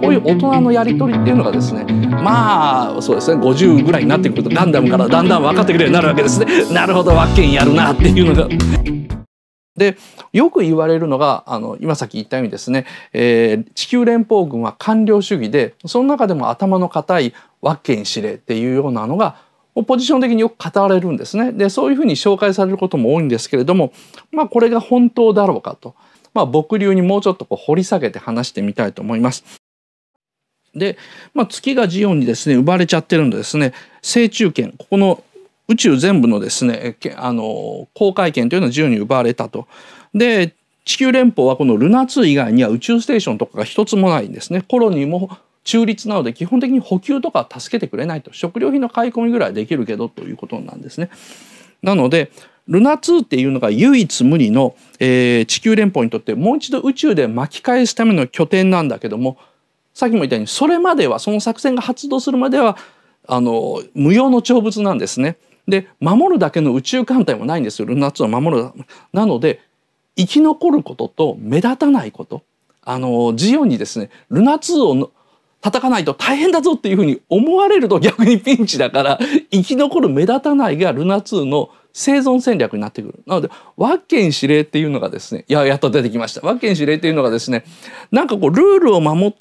こういう大人のやり取りっていうのがですねまあそうですね50ぐらいになってくるとガンダムからだんだん分かってくるようになるわけですね なるほどワッケンやるなっていうのが。でよく言われるのがあの今さっき言ったようにですね、えー、地球連邦軍は官僚主義でその中でも頭の固いワッケン司令っていうようなのがポジション的によく語られるんですね。でそういうふうに紹介されることも多いんですけれどもまあこれが本当だろうかと。まあ、僕流にもうちょっとこう掘り下げて話してみたいと思います。で、まあ、月がジオンにですね奪われちゃってるんでですね正中圏ここの宇宙全部のですねあの航海圏というのは自由に奪われたと。で地球連邦はこのルナ2以外には宇宙ステーションとかが一つもないんですね。コロニーも中立なので基本的に補給とか助けてくれないと食料品の買い込みぐらいできるけどということなんですね。なのでルナ2っていうのが唯一無二の、えー、地球連邦にとってもう一度宇宙で巻き返すための拠点なんだけどもさっきも言ったようにそれまではその作戦が発動するまではあの無用の長物なんですね。で守るだけの宇宙艦隊もないんですよルナ2を守るなので生き残ることと目立たないことあのジオンにですねルナ2を叩かないと大変だぞっていうふうに思われると逆にピンチだから生き残る目立たないがルナ2の生存戦略になってくる。なので、ワッケン司令っていうのがですね、いや、やっと出てきました。ワッケン司令っていうのがですね、なんかこう、ルールを守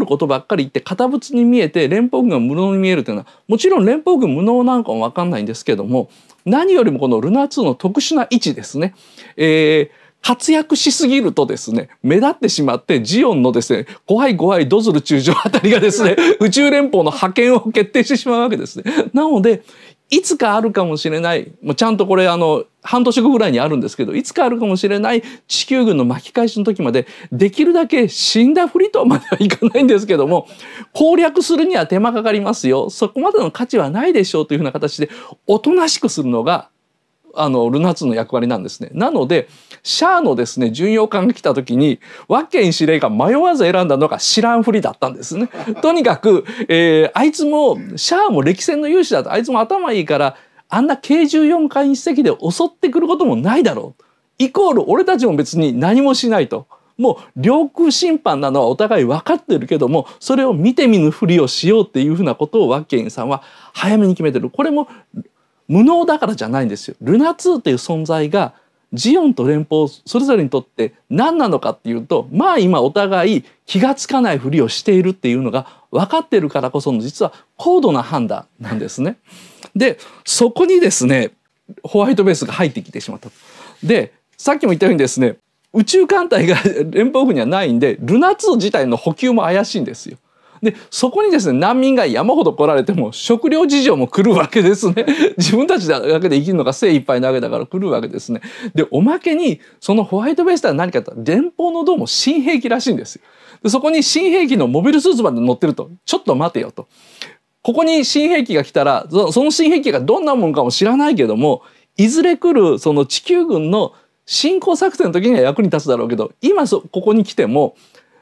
ることばっかり言って、堅物に見えて、連邦軍が無能に見えるというのは、もちろん連邦軍無能なんかもわかんないんですけども、何よりもこのルナ2の特殊な位置ですね。えー活躍しすぎるとですね、目立ってしまって、ジオンのですね、怖い怖いドズル中将あたりがですね、宇宙連邦の覇権を決定してしまうわけですね。なので、いつかあるかもしれないもうちゃんとこれあの半年後ぐらいにあるんですけどいつかあるかもしれない地球軍の巻き返しの時までできるだけ死んだふりとまではいかないんですけども攻略するには手間かかりますよそこまでの価値はないでしょうというふうな形でおとなしくするのがあのルナツの役割なんですね。なのでシャアのですね巡洋艦が来た時にワッケン司令が迷わず選んだのが知らんふりだったんですね。とにかく、えー、あいつもシャアも歴戦の勇士だとあいつも頭いいからあんな軽14艦一隻で襲ってくることもないだろう。イコール俺たちも別に何もしないと。もう領空侵犯なのはお互い分かってるけどもそれを見て見ぬふりをしようっていうふうなことをワッケンさんは早めに決めてるこれも無能だからじゃないんですよ。ルナ2という存在がジオンと連邦それぞれにとって何なのかっていうとまあ今お互い気が付かないふりをしているっていうのが分かってるからこその実は高度な判断なんですね。でそこにですねホワイトベースが入ってきてしまったでさっきも言ったようにですね宇宙艦隊が 連邦軍にはないんでルナ2自体の補給も怪しいんですよ。でそこにですね難民が山ほど来られても食料事情も来るわけですね 自分たちだけで生きるのが精一杯なわけだから来るわけですねでおまけにそのホワイトベースーは何かと連邦のどうも新兵器らしいんですでそこに新兵器のモビルスーツまで乗ってるとちょっと待てよとここに新兵器が来たらその新兵器がどんなもんかも知らないけどもいずれ来るその地球軍の侵攻作戦の時には役に立つだろうけど今そここに来ても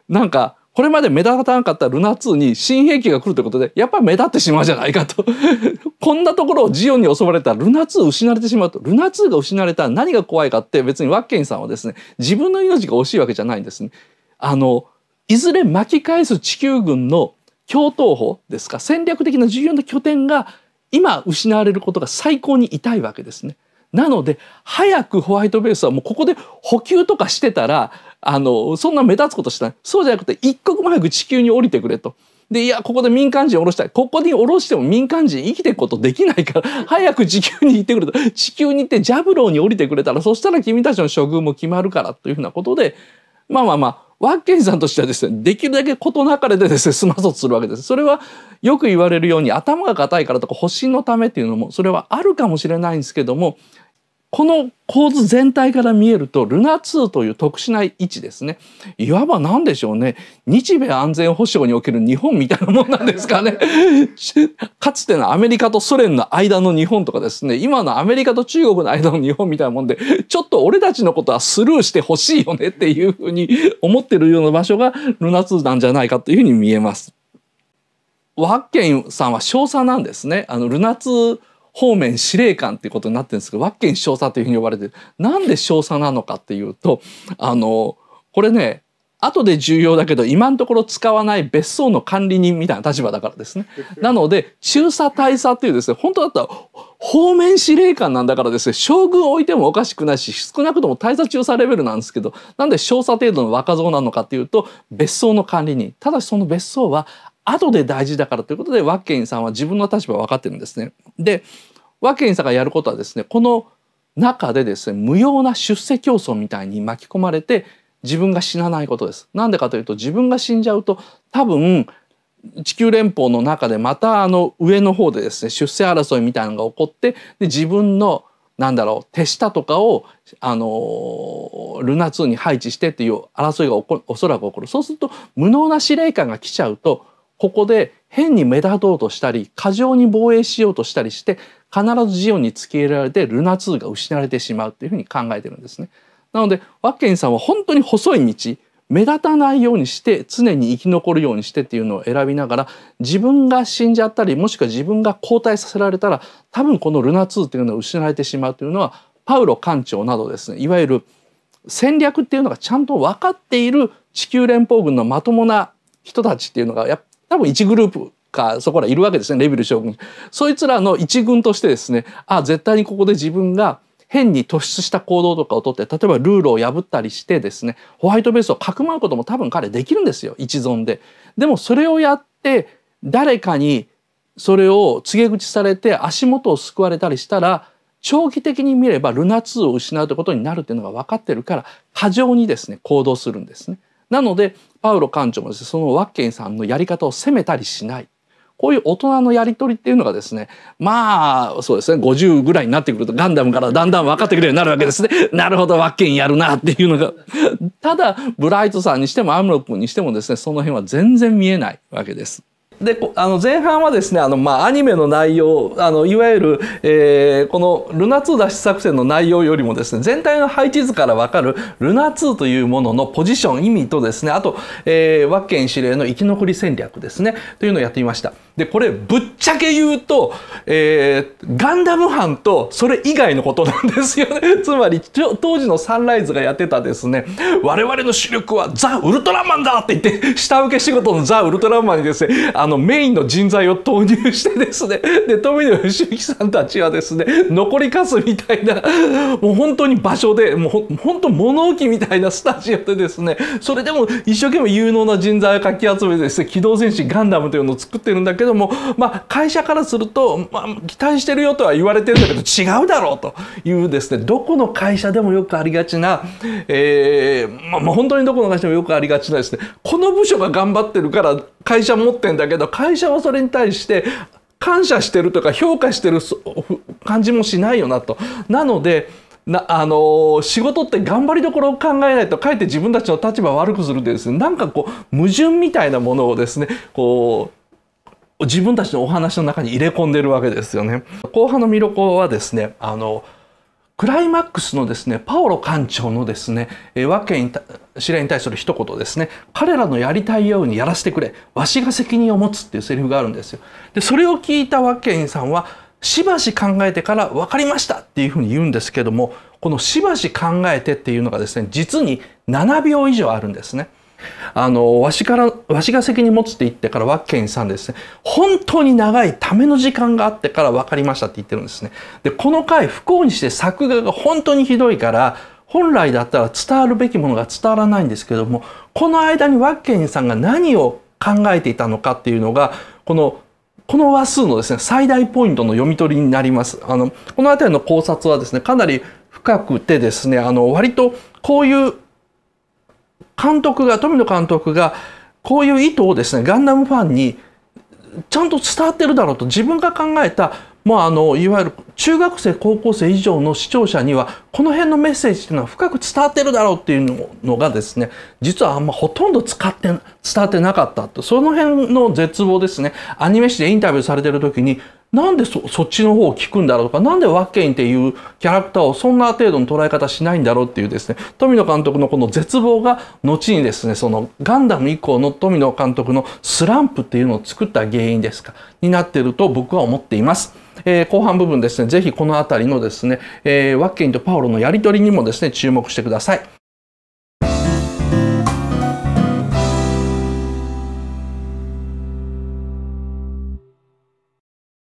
なんかこれまで目立たなかったルナ2に新兵器が来るということで、やっぱり目立ってしまうじゃないかと こんなところをジオンに襲われたルナ2失われてしまうと。ルナ2が失われたら何が怖いかって別にワッケンさんはですね、自分の命が惜しいわけじゃないんですね。あの、いずれ巻き返す地球軍の共闘法ですか、戦略的な重要な拠点が今失われることが最高に痛いわけですね。なので早くホワイトベースはもうここで補給とかしてたらあのそんな目立つことしないそうじゃなくて一刻も早く地球に降りてくれと。でいやここで民間人降ろしたいここに降ろしても民間人生きていくことできないから 早く地球に行ってくれと地球に行ってジャブローに降りてくれたらそしたら君たちの処遇も決まるからというふうなことでまあまあまあワッケンさんとしてはですねできるだけ事なかれでですね済まそうとするわけです。それはよく言われるように頭が硬いからとか保身のためっていうのもそれはあるかもしれないんですけどもこの構図全体から見えるとルナ2という特殊な位置ですねいわば何でしょうね日米安全保障における日本みたいなもんなんですかね かつてのアメリカとソ連の間の日本とかですね今のアメリカと中国の間の日本みたいなもんでちょっと俺たちのことはスルーしてほしいよねっていうふうに思ってるような場所がルナ2なんじゃないかというふうに見えます。ワッケンさんは少佐なんですねあのルナ2方面司令官っていうことになってるんですけどワッケン少佐というふうに呼ばれてなんで少佐なのかっていうとあのこれね後で重要だけど今のところ使わない別荘の管理人みたいな立場だからですね。なので中佐大佐っていうですね本当だったら方面司令官なんだからですね将軍を置いてもおかしくないし少なくとも大佐中佐レベルなんですけどなんで少佐程度の若造なのかっていうと別荘の管理人ただしその別荘は後で大事だからということでワッケインさんは自分の立場を分かってるんですね。でワッケインさんがやることはですねこの中でですね無用な出世競争みたいに巻き込まれて自分が死なないことです。なんでかというと自分が死んじゃうと多分地球連邦の中でまたあの上の方でですね出世争いみたいなのが起こってで自分のなんだろう手下とかをあのルナ2に配置してっていう争いがおこおそらく起こるそうすると無能な司令官が来ちゃうとここで変に目立とうとしたり過剰に防衛しようとしたりして必ずジオンに突け入れられてルナ2が失われてしまうというふうに考えてるんですね。なのでワッケンさんは本当に細い道目立たないようにして常に生き残るようにしてっていうのを選びながら自分が死んじゃったりもしくは自分が交代させられたら多分このルナ2っていうのは失われてしまうというのはパウロ艦長などですねいわゆる戦略っていうのがちゃんと分かっている地球連邦軍のまともな人たちっていうのがやっ多分1グループかそこらいるわけですねレビル将軍。そいつらの一軍としてですねあ絶対にここで自分が変に突出した行動とかをとって例えばルールを破ったりしてですねホワイトベースをかくまうことも多分彼できるんですよ一存で。でもそれをやって誰かにそれを告げ口されて足元をすくわれたりしたら長期的に見ればルナ2を失うということになるっていうのが分かってるから過剰にですね行動するんですね。なのでパウロ館長もですねそのワッケンさんのやり方を責めたりしない。こういう大人のやり取りっていうのがですね、まあ、そうですね、50ぐらいになってくるとガンダムからだんだん分かってくるようになるわけですね。なるほど、ワッケンやるなっていうのが。ただ、ブライトさんにしてもアムロ君にしてもですね、その辺は全然見えないわけです。であの前半はですねあの、まあ、アニメの内容あのいわゆる、えー、この「ルナ2脱出作戦」の内容よりもですね全体の配置図から分かる「ルナ2」というもののポジション意味とですねあと、えー、ワッケン司令の生き残り戦略ですねというのをやってみました。でこれぶっちゃけ言うと、えー、ガンダム班とそれ以外のことなんですよね つまり当時のサンライズがやってたですね我々の主力はザ・ウルトラマンだって言って下請け仕事のザ・ウルトラマンにですねあのメインの人材を投入してですねで富野義行さんたちはですね残りかすみたいなもう本当に場所でもう本当物置みたいなスタジオでですねそれでも一生懸命有能な人材をかき集めてですね機動戦士ガンダムというのを作ってるんだけどども、まあ、会社からすると、まあ、期待してるよとは言われてるんだけど違うだろうというですねどこの会社でもよくありがちな、えーまあ、本当にどこの会社でもよくありがちなですねこの部署が頑張ってるから会社持ってんだけど会社はそれに対して感謝してるとか評価してる感じもしないよなと。なのでなあのー、仕事って頑張りどころを考えないとかえって自分たちの立場を悪くするでですねなんかこう矛盾みたいなものをですねこう自分たちのお話の中に入れ込んでるわけですよね。後半の魅力はですね、あの、クライマックスのですね、パオロ艦長のですね、えー、和に指令に対する一言ですね、彼らのやりたいようにやらせてくれ、わしが責任を持つっていうセリフがあるんですよ。で、それを聞いた和ンさんは、しばし考えてから分かりましたっていうふうに言うんですけども、このしばし考えてっていうのがですね、実に7秒以上あるんですね。あの、わしから、わしが責任持つって言ってからワッケンさんですね、本当に長いための時間があってから分かりましたって言ってるんですね。で、この回不幸にして作画が本当にひどいから、本来だったら伝わるべきものが伝わらないんですけども、この間にワッケンさんが何を考えていたのかっていうのが、このこの話数のですね、最大ポイントの読み取りになります。あの、この辺りの考察はですね、かなり深くてですね、あの、割とこういう監督が、富野監督が、こういう意図をですね、ガンダムファンにちゃんと伝わってるだろうと、自分が考えた、まあ、あのいわゆる中学生高校生以上の視聴者にはこの辺のメッセージっていうのは深く伝わってるだろうっていうのがですね実はあんまほとんど使って伝わってなかったとその辺の絶望ですねアニメ誌でインタビューされてる時になんでそっちの方を聞くんだろうとか、なんでワッケインっていうキャラクターをそんな程度の捉え方しないんだろうっていうですね、富野監督のこの絶望が後にですね、そのガンダム以降の富野監督のスランプっていうのを作った原因ですか、になっていると僕は思っています。えー、後半部分ですね、ぜひこのあたりのですね、えー、ワッケインとパオロのやりとりにもですね、注目してください。